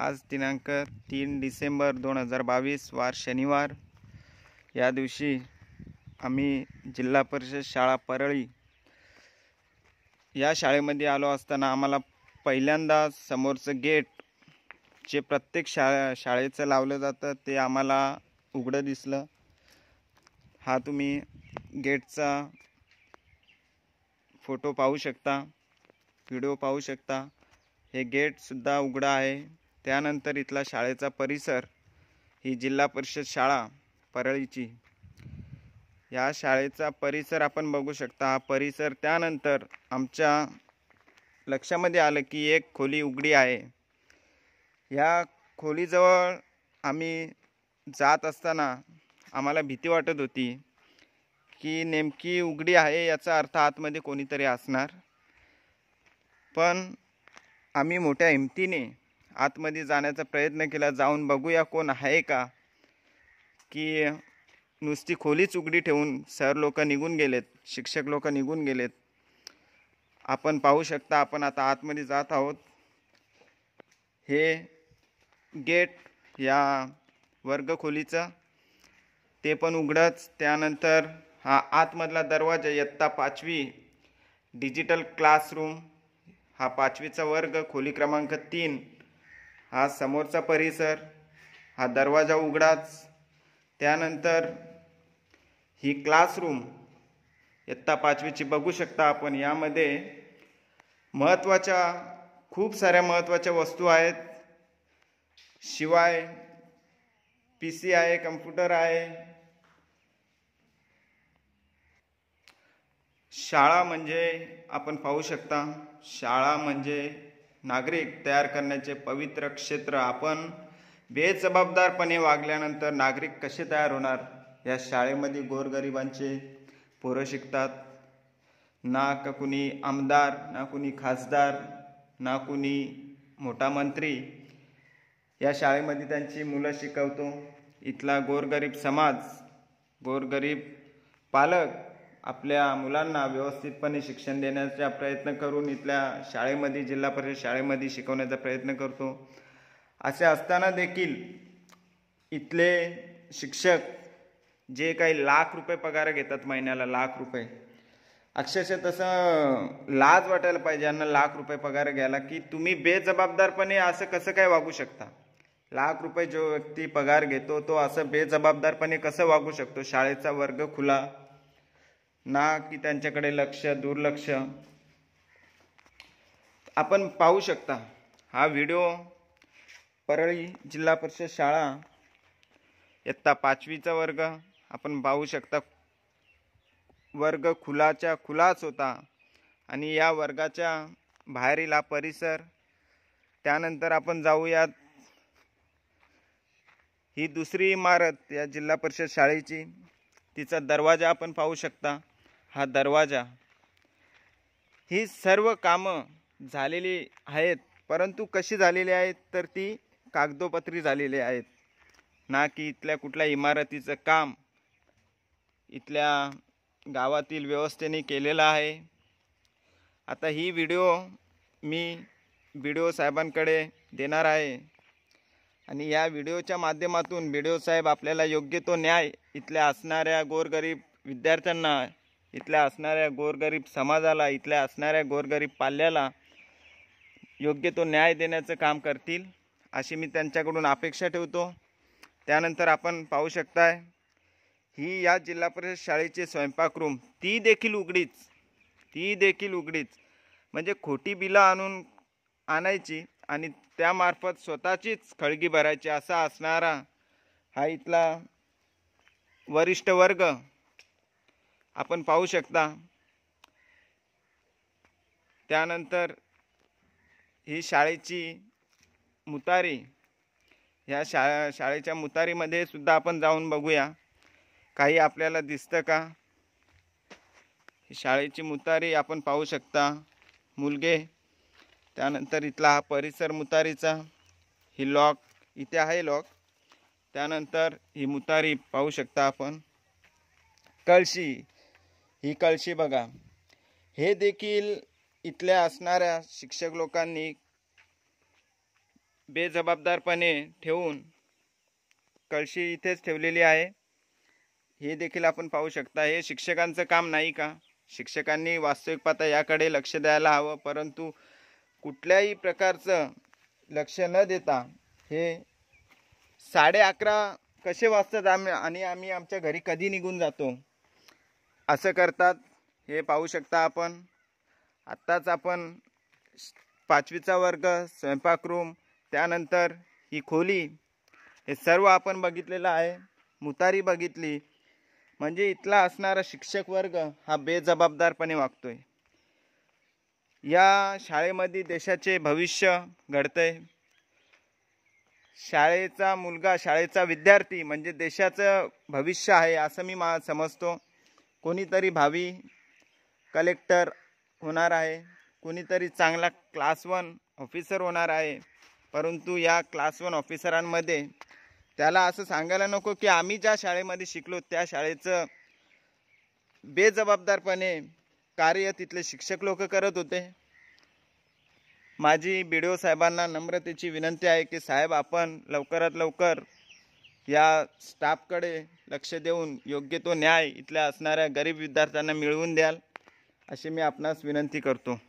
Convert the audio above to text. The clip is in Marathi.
आज दिनांक तीन डिसेंबर दोन हजार बावीस वार शनिवार या दिवशी आम्ही जिल्हा परिषद शाळा परळी या शाळेमध्ये आलो असताना आम्हाला पहिल्यांदा समोरचं गेट जे प्रत्येक शा शाळेचं लावलं जातं ते आम्हाला उघडं दिसलं हा तुम्ही गेटचा फोटो पाहू शकता व्हिडिओ पाहू शकता हे गेटसुद्धा उघडं आहे त्यानंतर इथला शाळेचा परिसर ही जिल्हा परिषद शाळा परळीची या शाळेचा परिसर आपण बघू शकता हा परिसर त्यानंतर आमच्या लक्षामध्ये आलं की एक खोली उघडी आहे या खोलीजवळ आम्ही जात असताना आम्हाला भीती वाटत होती की नेमकी उघडी आहे याचा अर्थ आतमध्ये कोणीतरी असणार पण आम्ही मोठ्या हिमतीने आतमध्ये जाण्याचा प्रयत्न केला जाऊन बघूया कोण आहे का की नुसती खोलीच उघडी ठेवून सर लोक निघून गेलेत शिक्षक लोक निघून गेलेत आपण पाहू शकता आपण आता आतमध्ये जात आहोत हे गेट या वर्गखोलीचं ते पण उघडंच त्यानंतर हा आतमधला दरवाजा इयत्ता पाचवी डिजिटल क्लासरूम हा पाचवीचा वर्ग खोली क्रमांक तीन हा समोरचा परिसर हा दरवाजा उघडाच त्यानंतर ही क्लासरूम इत्ता पाचवीची बघू शकता आपण यामध्ये महत्त्वाच्या खूप साऱ्या महत्त्वाच्या वस्तू आहेत शिवाय पी सी आहे कम्प्युटर आहे शाळा म्हणजे आपण पाहू शकता शाळा म्हणजे नागरिक तयार करण्याचे पवित्र क्षेत्र आपण बेजबाबदारपणे वागल्यानंतर नागरिक कसे तयार होणार या शाळेमध्ये गोरगरिबांचे पोरं शिकतात ना का कुणी आमदार ना कुणी खासदार ना कुणी मोठा मंत्री या शाळेमध्ये त्यांची मुलं शिकवतो इथला गोरगरीब समाज गोरगरीब पालक आपल्या मुलांना व्यवस्थितपणे शिक्षण देण्याचा प्रयत्न करून इथल्या शाळेमध्ये जिल्हा परिषद शाळेमध्ये शिकवण्याचा प्रयत्न करतो असे असताना देखील इथले शिक्षक जे काही लाख रुपये पगार घेतात महिन्याला लाख रुपये अक्षरशः तसं लाज वाटायला पाहिजे यांना लाख रुपये पगार घ्यायला की तुम्ही बेजबाबदारपणे असं कसं काय वागू शकता लाख रुपये जो व्यक्ती पगार घेतो तो असं बेजबाबदारपणे कसं वागू शकतो शाळेचा वर्ग खुला ना की त्यांच्याकडे लक्ष दुर्लक्ष आपण पाहू शकता हा व्हिडिओ परळी जिल्हा परिषद शाळा इत्ता पाचवीचा वर्ग आपण पाहू शकता वर्ग खुलाच्या खुलाच होता आणि या वर्गाच्या बाहेरील हा परिसर त्यानंतर आपण जाऊयात ही दुसरी इमारत या जिल्हा परिषद शाळेची तिचा दरवाजा आपण पाहू शकता हा दरवाजा ही सर्व कामं झालेली आहेत परंतु कशी झालेली आहेत तर ती कागदोपत्री झालेली आहेत ना की इथल्या कुठल्या इमारतीचं काम इथल्या गावातील व्यवस्थेने केलेलं आहे आता ही व्हिडिओ मी व्हिडिओ साहेबांकडे देणार आहे आणि या व्हिडिओच्या माध्यमातून व्हिडिओ साहेब आपल्याला योग्य तो न्याय इथल्या असणाऱ्या गोरगरीब विद्यार्थ्यांना इथल्या असणाऱ्या गोरगरीब समाजाला इथल्या असणाऱ्या गोरगरीब पाल्याला योग्य तो न्याय देण्याचं काम करतील अशी मी त्यांच्याकडून अपेक्षा ठेवतो त्यानंतर आपण पाहू शकताय ही या जिल्हा परिषद शाळेचे रूम ती देखील उघडीच ती देखील उघडीच म्हणजे खोटी बिलं आणून आणायची आणि त्यामार्फत स्वतःचीच खळगी भरायची असा असणारा हा इथला वरिष्ठ वर्ग आपण पाहू शकता त्यानंतर ही शाळेची मुतारी ह्या शा शाळेच्या मुतारीमध्ये सुद्धा आपण जाऊन बघूया काही आपल्याला दिसतं का शाळेची मुतारी आपण पाहू शकता मुलगे त्यानंतर इथला हा परिसर मुतारीचा ही लॉक इथे आहे लॉक त्यानंतर ही मुतारी पाहू शकता आपण कळशी ही कळशी बघा हे देखील इथल्या असणाऱ्या शिक्षक लोकांनी बेजबाबदारपणे ठेवून कळशी इथेच ठेवलेली आहे हे देखील आपण पाहू शकता हे शिक्षकांचं काम नाही का शिक्षकांनी वास्तविक पाहता याकडे लक्ष द्यायला हवं परंतु कुठल्याही प्रकारचं लक्ष न देता हे साडे अकरा कसे वाजतात आम्ही आणि आम्ही आमच्या घरी कधी निघून जातो असं करतात हे पाहू शकता आपण आत्ताच आपण पाचवीचा वर्ग स्वयंपाकरूम त्यानंतर ही खोली हे सर्व आपण बघितलेलं आहे मुतारी बघितली म्हणजे इथला असणारा शिक्षक वर्ग हा बेजबाबदारपणे वागतोय या शाळेमध्ये देशाचे भविष्य घडतंय शाळेचा मुलगा शाळेचा विद्यार्थी म्हणजे देशाचं भविष्य आहे असं मी मा समजतो कोणीतरी भावी कलेक्टर होणार आहे कोणीतरी चांगला क्लास वन ऑफिसर होणार आहे परंतु या क्लास वन ऑफिसरांमध्ये त्याला असं सांगायला नको की आम्ही ज्या शाळेमध्ये शिकलो त्या शाळेचं बेजबाबदारपणे कार्य तिथले शिक्षक लोक करत होते माझी बी ओ साहेबांना नम्रतेची विनंती आहे की साहेब आपण लवकरात लवकर या स्टाफकडे लक्ष देऊन योग्य तो न्याय इथल्या असणाऱ्या गरीब विद्यार्थ्यांना मिळवून द्याल अशी मी आपणास विनंती करतो